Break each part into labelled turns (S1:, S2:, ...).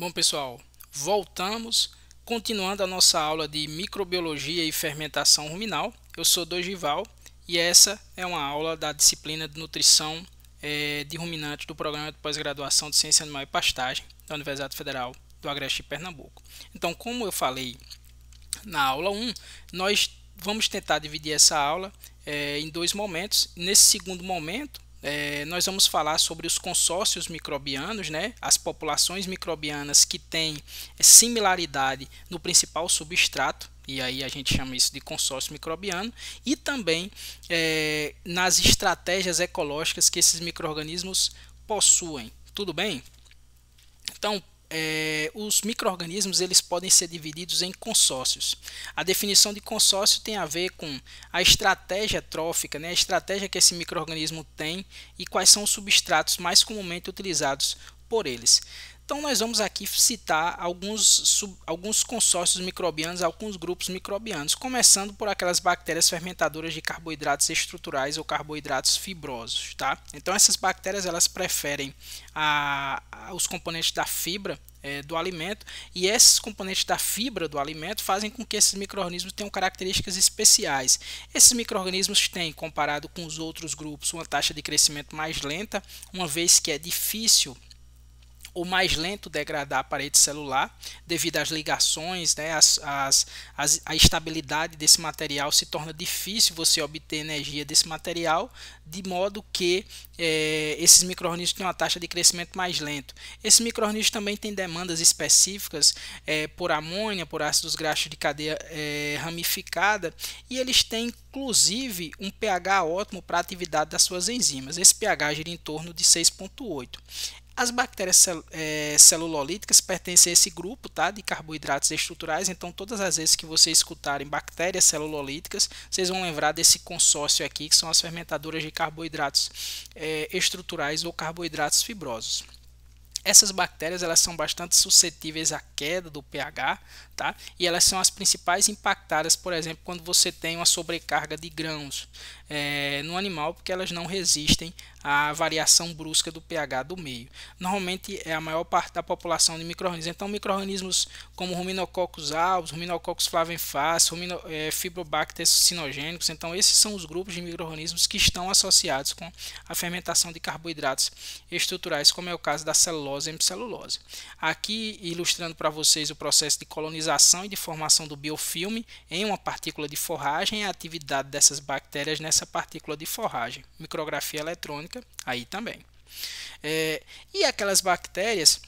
S1: Bom, pessoal, voltamos continuando a nossa aula de microbiologia e fermentação ruminal. Eu sou Dogival e essa é uma aula da disciplina de nutrição é, de ruminantes do programa de pós-graduação de ciência animal e pastagem da Universidade Federal do Agreste de Pernambuco. Então, como eu falei na aula 1, nós vamos tentar dividir essa aula é, em dois momentos. Nesse segundo momento, é, nós vamos falar sobre os consórcios microbianos, né, as populações microbianas que têm é, similaridade no principal substrato, e aí a gente chama isso de consórcio microbiano, e também é, nas estratégias ecológicas que esses micro-organismos possuem. Tudo bem? Então, é, os micro eles podem ser divididos em consórcios. A definição de consórcio tem a ver com a estratégia trófica, né, a estratégia que esse microorganismo tem e quais são os substratos mais comumente utilizados por eles. Então nós vamos aqui citar alguns, sub, alguns consórcios microbianos, alguns grupos microbianos, começando por aquelas bactérias fermentadoras de carboidratos estruturais ou carboidratos fibrosos, tá? Então essas bactérias elas preferem a, a os componentes da fibra é, do alimento e esses componentes da fibra do alimento fazem com que esses microrganismos tenham características especiais. Esses microrganismos têm, comparado com os outros grupos, uma taxa de crescimento mais lenta, uma vez que é difícil o mais lento degradar a parede celular, devido às ligações, né, as, as, as, a estabilidade desse material se torna difícil você obter energia desse material, de modo que é, esses micro-organismos têm uma taxa de crescimento mais lento. Esse micro também tem demandas específicas é, por amônia, por ácidos graxos de cadeia é, ramificada, e eles têm inclusive um pH ótimo para a atividade das suas enzimas. Esse pH gira em torno de 6,8. As bactérias cel é, celulolíticas pertencem a esse grupo tá, de carboidratos estruturais, então todas as vezes que vocês escutarem bactérias celulolíticas, vocês vão lembrar desse consórcio aqui, que são as fermentadoras de carboidratos é, estruturais ou carboidratos fibrosos. Essas bactérias elas são bastante suscetíveis à queda do pH, tá? E elas são as principais impactadas, por exemplo, quando você tem uma sobrecarga de grãos é, no animal, porque elas não resistem à variação brusca do pH do meio. Normalmente é a maior parte da população de microrganismos. Então, microrganismos como ruminococcus albus, ruminococcus flavenface, rumino, é, fibrobacter sinogênicos. Então, esses são os grupos de microrganismos que estão associados com a fermentação de carboidratos estruturais, como é o caso da celulose celulose e hemicelulose. Aqui ilustrando para vocês o processo de colonização e de formação do biofilme em uma partícula de forragem e a atividade dessas bactérias nessa partícula de forragem. Micrografia eletrônica aí também. É, e aquelas bactérias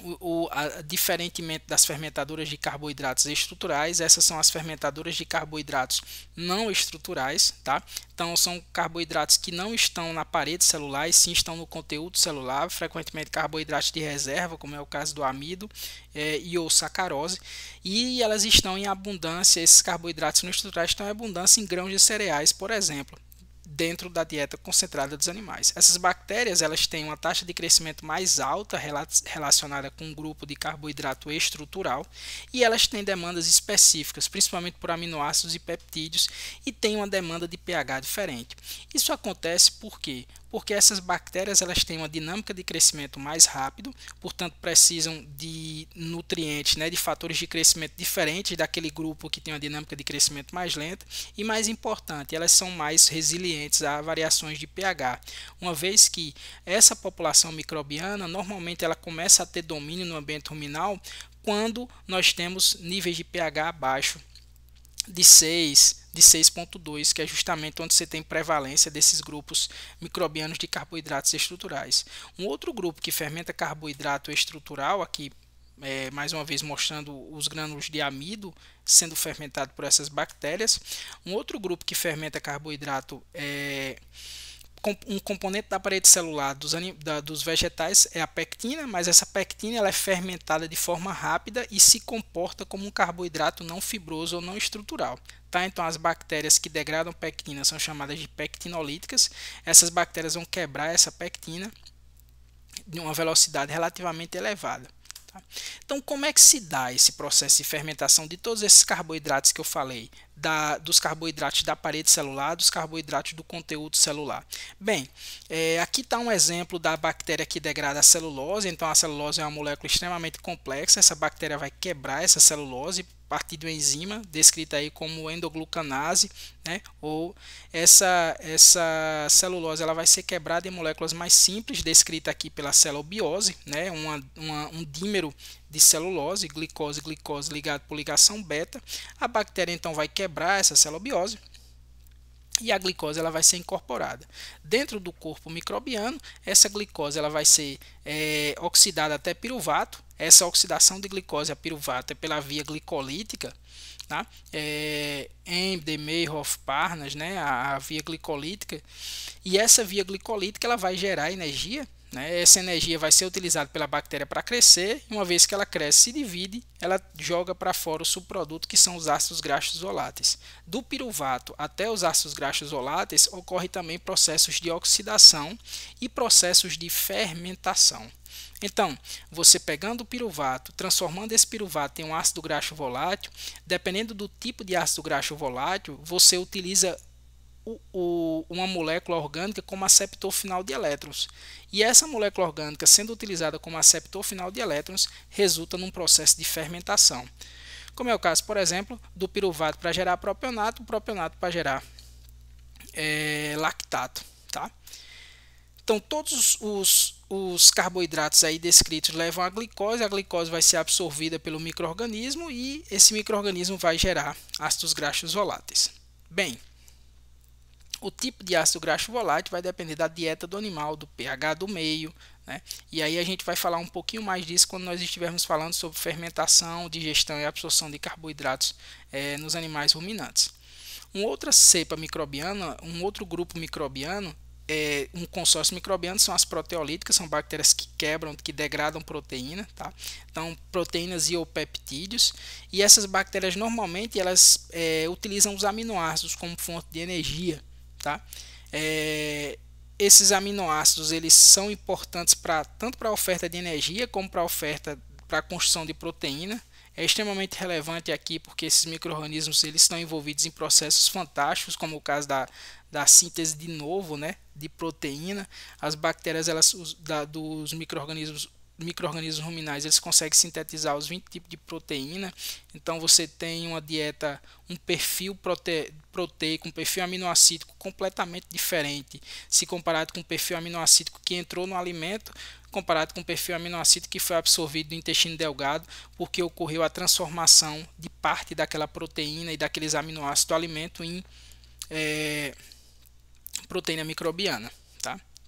S1: o, o a, diferentemente das fermentadoras de carboidratos estruturais, essas são as fermentadoras de carboidratos não estruturais, tá? Então são carboidratos que não estão na parede celular e sim estão no conteúdo celular, frequentemente carboidratos de reserva, como é o caso do amido é, e ou sacarose, e elas estão em abundância, esses carboidratos não estruturais estão em abundância em grãos de cereais, por exemplo dentro da dieta concentrada dos animais. Essas bactérias elas têm uma taxa de crescimento mais alta relacionada com um grupo de carboidrato estrutural e elas têm demandas específicas, principalmente por aminoácidos e peptídeos, e têm uma demanda de pH diferente. Isso acontece porque porque essas bactérias elas têm uma dinâmica de crescimento mais rápido, portanto precisam de nutrientes, né, de fatores de crescimento diferentes daquele grupo que tem uma dinâmica de crescimento mais lenta e mais importante, elas são mais resilientes a variações de pH, uma vez que essa população microbiana normalmente ela começa a ter domínio no ambiente ruminal quando nós temos níveis de pH abaixo de 6, de 6.2, que é justamente onde você tem prevalência desses grupos microbianos de carboidratos estruturais. Um outro grupo que fermenta carboidrato estrutural, aqui é, mais uma vez mostrando os grânulos de amido sendo fermentado por essas bactérias. Um outro grupo que fermenta carboidrato é, um componente da parede celular dos, da, dos vegetais é a pectina, mas essa pectina ela é fermentada de forma rápida e se comporta como um carboidrato não fibroso ou não estrutural. Tá? Então, as bactérias que degradam pectina são chamadas de pectinolíticas. Essas bactérias vão quebrar essa pectina de uma velocidade relativamente elevada. Tá? Então, como é que se dá esse processo de fermentação de todos esses carboidratos que eu falei? da, dos carboidratos da parede celular, dos carboidratos do conteúdo celular. Bem, é, aqui está um exemplo da bactéria que degrada a celulose. Então, a celulose é uma molécula extremamente complexa. Essa bactéria vai quebrar essa celulose a partir do enzima, descrita aí como endoglucanase, né? ou essa, essa celulose ela vai ser quebrada em moléculas mais simples, descrita aqui pela celobiose, né? Uma, uma, um dímero de celulose, glicose, glicose ligado por ligação beta. A bactéria então vai quebrar essa celobiose e a glicose ela vai ser incorporada dentro do corpo microbiano. Essa glicose ela vai ser é, oxidada até piruvato. Essa oxidação de glicose a piruvato é pela via glicolítica. Tá? É, de Meyerhoff, Parnas, né? A, a via glicolítica. E essa via glicolítica ela vai gerar energia né? Essa energia vai ser utilizada pela bactéria para crescer, e uma vez que ela cresce e se divide, ela joga para fora o subproduto que são os ácidos graxos voláteis. Do piruvato até os ácidos graxos voláteis ocorrem também processos de oxidação e processos de fermentação. Então, você pegando o piruvato, transformando esse piruvato em um ácido graxo volátil, dependendo do tipo de ácido graxo volátil, você utiliza o, o, uma molécula orgânica como aceptor final de elétrons. E essa molécula orgânica, sendo utilizada como aceptor final de elétrons, resulta num processo de fermentação. Como é o caso, por exemplo, do piruvato para gerar propionato, o propionato para gerar é, lactato. Tá? Então, todos os, os carboidratos aí descritos levam a glicose, a glicose vai ser absorvida pelo microorganismo e esse microorganismo vai gerar ácidos graxos voláteis. Bem, o tipo de ácido graxo volátil vai depender da dieta do animal, do pH do meio, né? E aí a gente vai falar um pouquinho mais disso quando nós estivermos falando sobre fermentação, digestão e absorção de carboidratos é, nos animais ruminantes. Uma outra cepa microbiana, um outro grupo microbiano, é, um consórcio microbiano são as proteolíticas, são bactérias que quebram, que degradam proteína, tá? Então, proteínas e ou peptídeos. E essas bactérias normalmente elas é, utilizam os aminoácidos como fonte de energia tá? É, esses aminoácidos eles são importantes para tanto para a oferta de energia como para a oferta para a construção de proteína. É extremamente relevante aqui porque esses microrganismos eles estão envolvidos em processos fantásticos, como o caso da, da síntese de novo, né, de proteína. As bactérias elas os, da, dos microrganismos microorganismos ruminais eles conseguem sintetizar os 20 tipos de proteína. Então você tem uma dieta, um perfil prote... proteico, um perfil aminoácido completamente diferente se comparado com o perfil aminoácido que entrou no alimento, comparado com o perfil aminoácido que foi absorvido do intestino delgado, porque ocorreu a transformação de parte daquela proteína e daqueles aminoácidos do alimento em é, proteína microbiana.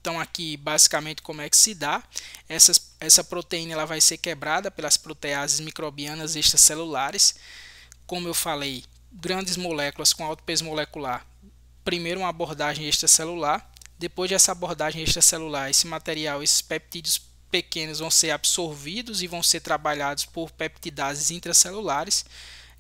S1: Então aqui basicamente como é que se dá. Essa, essa proteína ela vai ser quebrada pelas proteases microbianas extracelulares. Como eu falei, grandes moléculas com alto peso molecular. Primeiro uma abordagem extracelular. Depois dessa abordagem extracelular, esse material, esses peptídeos pequenos vão ser absorvidos e vão ser trabalhados por peptidases intracelulares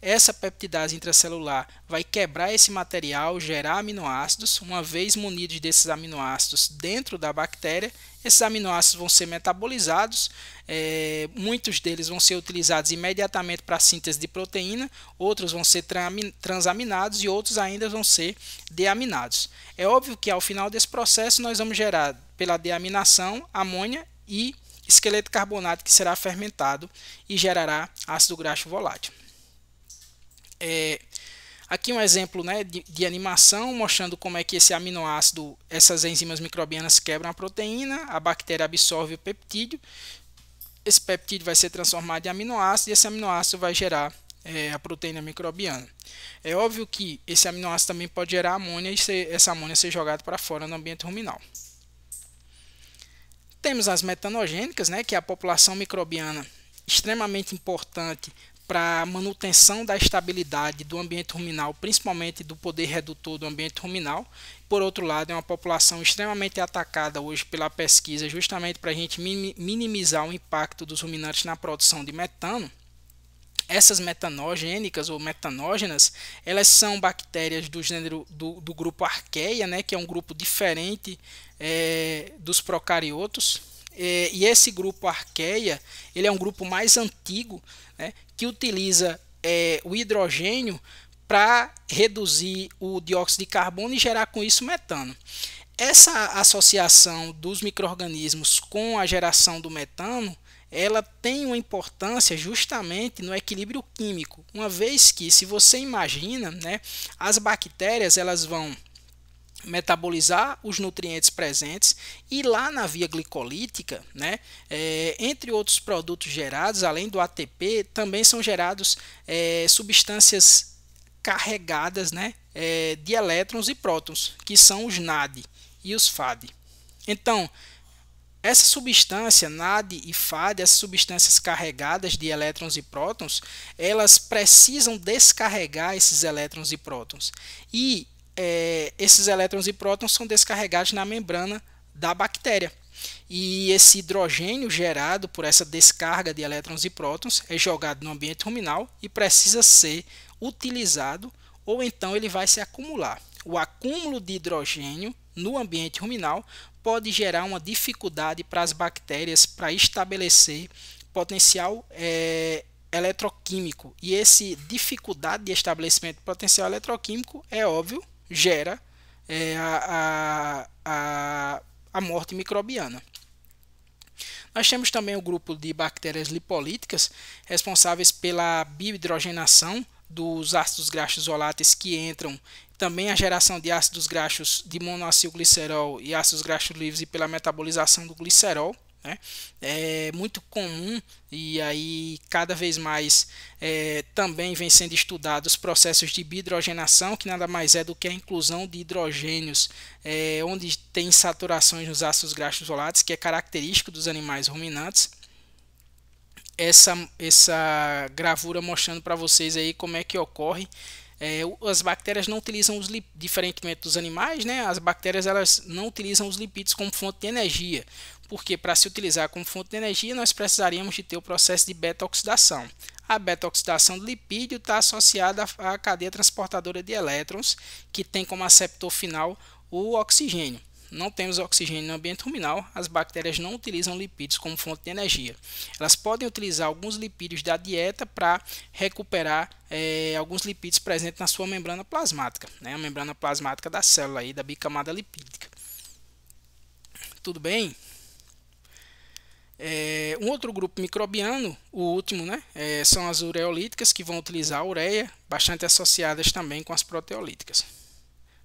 S1: essa peptidase intracelular vai quebrar esse material, gerar aminoácidos. Uma vez munidos desses aminoácidos dentro da bactéria, esses aminoácidos vão ser metabolizados. É, muitos deles vão ser utilizados imediatamente para a síntese de proteína, outros vão ser transaminados e outros ainda vão ser deaminados. É óbvio que ao final desse processo nós vamos gerar pela deaminação amônia e esqueleto carbonato que será fermentado e gerará ácido graxo volátil. É, aqui um exemplo né, de, de, animação mostrando como é que esse aminoácido, essas enzimas microbianas quebram a proteína, a bactéria absorve o peptídeo, esse peptídeo vai ser transformado em aminoácido e esse aminoácido vai gerar é, a proteína microbiana. É óbvio que esse aminoácido também pode gerar amônia e ser, essa amônia ser jogada para fora no ambiente ruminal. Temos as metanogênicas, né, que é a população microbiana extremamente importante para a manutenção da estabilidade do ambiente ruminal, principalmente do poder redutor do ambiente ruminal. Por outro lado, é uma população extremamente atacada hoje pela pesquisa, justamente para a gente minimizar o impacto dos ruminantes na produção de metano. Essas metanogênicas ou metanógenas, elas são bactérias do gênero do, do grupo Arqueia, né, que é um grupo diferente é, dos procariotos é, e esse grupo Arqueia, ele é um grupo mais antigo, né, que utiliza é, o hidrogênio para reduzir o dióxido de carbono e gerar com isso metano. Essa associação dos micro-organismos com a geração do metano, ela tem uma importância justamente no equilíbrio químico, uma vez que, se você imagina, né, as bactérias elas vão metabolizar os nutrientes presentes e lá na via glicolítica, né, é, entre outros produtos gerados, além do ATP, também são gerados é, substâncias carregadas né, é, de elétrons e prótons, que são os NAD e os FAD. Então, essa substância, NAD e FAD, essas substâncias carregadas de elétrons e prótons, elas precisam descarregar esses elétrons e prótons. E é, esses elétrons e prótons são descarregados na membrana da bactéria. E esse hidrogênio gerado por essa descarga de elétrons e prótons é jogado no ambiente ruminal e precisa ser utilizado ou então ele vai se acumular. O acúmulo de hidrogênio no ambiente ruminal pode gerar uma dificuldade para as bactérias para estabelecer potencial é, eletroquímico. E essa dificuldade de estabelecimento de potencial eletroquímico é óbvio gera é, a, a, a morte microbiana. Nós temos também o grupo de bactérias lipolíticas, responsáveis pela biohidrogenação dos ácidos graxos voláteis que entram, também a geração de ácidos graxos de monoacilglicerol e ácidos graxos livres e pela metabolização do glicerol. Né? É muito comum e aí cada vez mais é, também vem sendo estudados processos de bidrogenação, que nada mais é do que a inclusão de hidrogênios, é, onde tem saturações nos ácidos graxos voláteis, que é característico dos animais ruminantes essa, essa gravura mostrando para vocês aí como é que ocorre. É, as bactérias não utilizam os diferentemente dos animais, né? As bactérias elas não utilizam os lipídios como fonte de energia porque para se utilizar como fonte de energia nós precisaríamos de ter o processo de beta-oxidação. A beta-oxidação do lipídio está associada à cadeia transportadora de elétrons, que tem como aceptor final o oxigênio. Não temos oxigênio no ambiente ruminal, as bactérias não utilizam lipídios como fonte de energia. Elas podem utilizar alguns lipídios da dieta para recuperar é, alguns lipídios presentes na sua membrana plasmática, né? a membrana plasmática da célula, aí, da bicamada lipídica. Tudo bem? É, um outro grupo microbiano, o último, né, é, são as ureolíticas, que vão utilizar a ureia, bastante associadas também com as proteolíticas.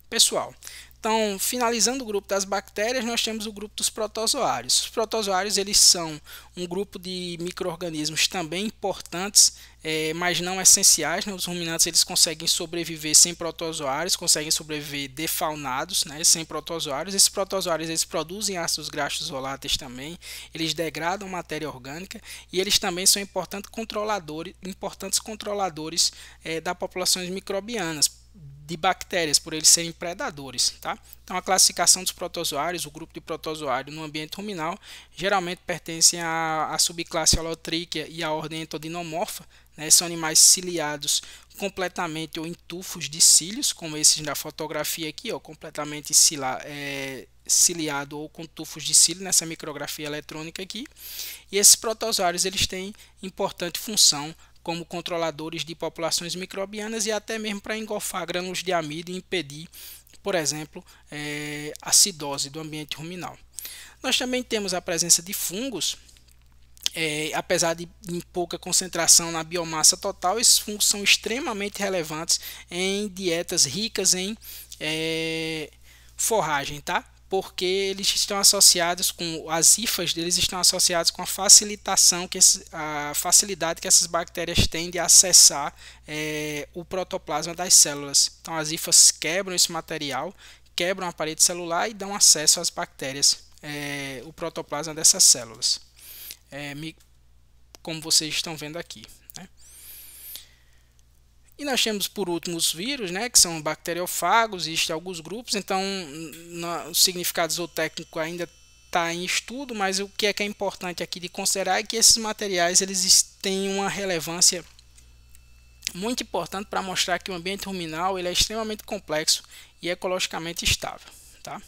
S1: Pessoal, então, finalizando o grupo das bactérias, nós temos o grupo dos protozoários. Os protozoários eles são um grupo de microorganismos também importantes, é, mas não essenciais. Né? Os ruminantes eles conseguem sobreviver sem protozoários, conseguem sobreviver defaunados, né? sem protozoários. Esses protozoários eles produzem ácidos graxos voláteis também, eles degradam matéria orgânica e eles também são importantes controladores, importantes controladores é, da populações microbianas de bactérias por eles serem predadores, tá? Então a classificação dos protozoários, o grupo de protozoários no ambiente ruminal, geralmente pertencem à, à subclasse Holotrichia e à ordem Entodinomorfa, né? São animais ciliados completamente ou em tufos de cílios, como esses da fotografia aqui, ó, completamente cila, é, ciliado ou com tufos de cílio nessa micrografia eletrônica aqui. E esses protozoários eles têm importante função como controladores de populações microbianas e até mesmo para engolfar grânulos de amido e impedir, por exemplo, é, acidose do ambiente ruminal. Nós também temos a presença de fungos. É, apesar de em pouca concentração na biomassa total, esses fungos são extremamente relevantes em dietas ricas em é, forragem, tá? porque eles estão associados com as hifas deles estão associadas com a facilitação que esse, a facilidade que essas bactérias têm de acessar é, o protoplasma das células. Então as hifas quebram esse material, quebram a parede celular e dão acesso às bactérias, é, o protoplasma dessas células, é, como vocês estão vendo aqui. E nós temos por último os vírus, né, que são bacteriofagos, existem alguns grupos, então o significado zootécnico ainda está em estudo, mas o que é que é importante aqui de considerar é que esses materiais eles têm uma relevância muito importante para mostrar que o ambiente ruminal ele é extremamente complexo e ecologicamente estável. Tá?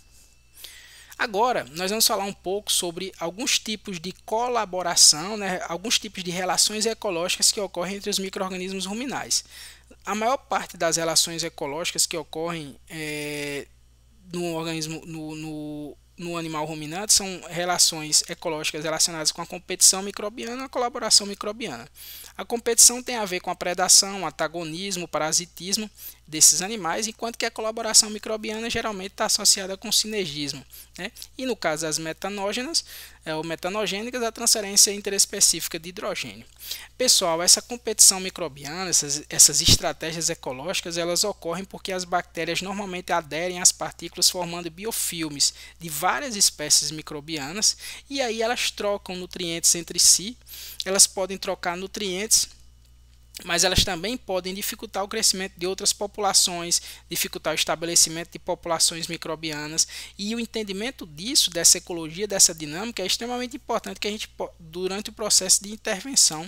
S1: Agora, nós vamos falar um pouco sobre alguns tipos de colaboração, né, alguns tipos de relações ecológicas que ocorrem entre os micro-organismos ruminais a maior parte das relações ecológicas que ocorrem é, no organismo no, no, no, animal ruminante são relações ecológicas relacionadas com a competição microbiana e a colaboração microbiana. A competição tem a ver com a predação, antagonismo, parasitismo desses animais, enquanto que a colaboração microbiana geralmente está associada com sinergismo. Né? E no caso das metanógenas é, ou metanogênicas, a transferência é interespecífica de hidrogênio. Pessoal, essa competição microbiana, essas, essas estratégias ecológicas, elas ocorrem porque as bactérias normalmente aderem às partículas formando biofilmes de várias espécies microbianas e aí elas trocam nutrientes entre si, elas podem trocar nutrientes mas elas também podem dificultar o crescimento de outras populações, dificultar o estabelecimento de populações microbianas e o entendimento disso, dessa ecologia, dessa dinâmica é extremamente importante que a gente durante o processo de intervenção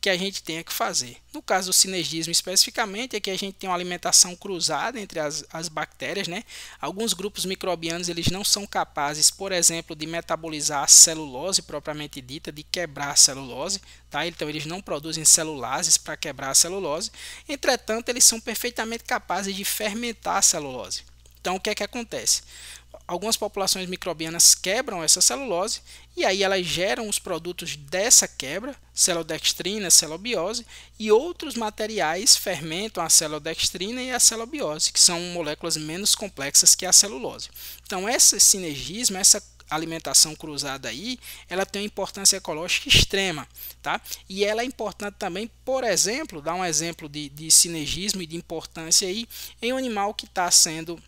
S1: que a gente tenha que fazer. No caso do sinergismo especificamente, é que a gente tem uma alimentação cruzada entre as, as bactérias. Né? Alguns grupos microbianos eles não são capazes, por exemplo, de metabolizar a celulose propriamente dita, de quebrar a celulose. Tá? Então, eles não produzem celulases para quebrar a celulose. Entretanto, eles são perfeitamente capazes de fermentar a celulose. Então, o que é que acontece? algumas populações microbianas quebram essa celulose e aí elas geram os produtos dessa quebra, celodextrina, celobiose, e outros materiais fermentam a celodextrina e a celobiose, que são moléculas menos complexas que a celulose. Então, esse sinergismo, essa alimentação cruzada aí, ela tem uma importância ecológica extrema, tá? E ela é importante também, por exemplo, dar um exemplo de, de sinergismo e de importância aí em um animal que está sendo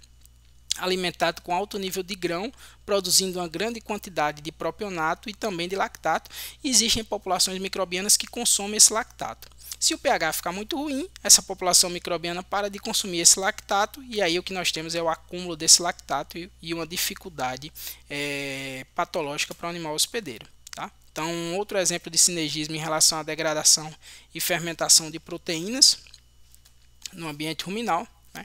S1: alimentado com alto nível de grão, produzindo uma grande quantidade de propionato e também de lactato. Existem populações microbianas que consomem esse lactato. Se o pH ficar muito ruim, essa população microbiana para de consumir esse lactato e aí o que nós temos é o acúmulo desse lactato e uma dificuldade é, patológica para o animal hospedeiro. Tá? Então, um outro exemplo de sinergismo em relação à degradação e fermentação de proteínas no ambiente ruminal. Né?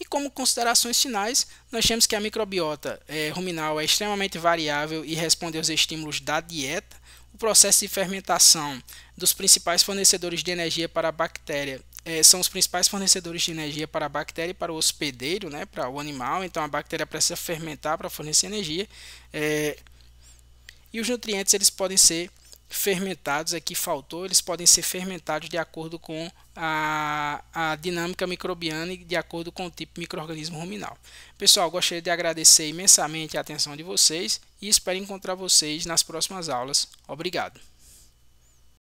S1: E como considerações finais, nós temos que a microbiota é, ruminal é extremamente variável e responde aos estímulos da dieta. O processo de fermentação dos principais fornecedores de energia para a bactéria é, são os principais fornecedores de energia para a bactéria e para o hospedeiro, né, para o animal. Então a bactéria precisa fermentar para fornecer energia. É, e os nutrientes eles podem ser fermentados, aqui é faltou, eles podem ser fermentados de acordo com a, a dinâmica microbiana e de acordo com o tipo de microorganismo ruminal. Pessoal, gostaria de agradecer imensamente a atenção de vocês e espero encontrar vocês nas próximas aulas. Obrigado!